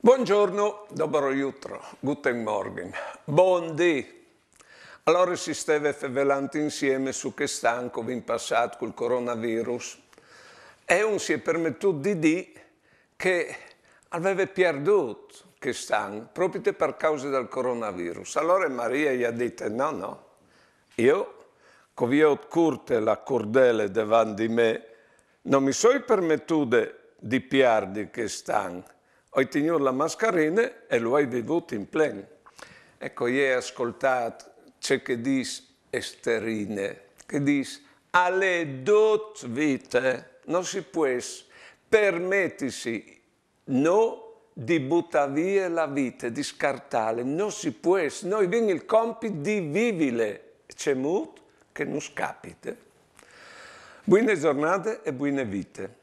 Buongiorno, dobro jutro, guten morgen, buon dì. Allora si stava fevelando insieme su che stanco vi in passato col coronavirus e un si è permesso di dire che aveva perduto Kistan proprio per causa del coronavirus. Allora Maria gli ha detto, no, no, io, come ho curte la cordele davanti a me, non mi sono permesso di piardi Kistan. Ho tenuto la mascherina e lo hai vivuto in pleno. Ecco, io ho ascoltato c'è che dice esterine, che dice alle dot vite non si può permettersi no di buttare via la vita, di scartare, non si può, noi viene il compito di vivere, c'è molto che non scapite. Buone giornate e buone vite.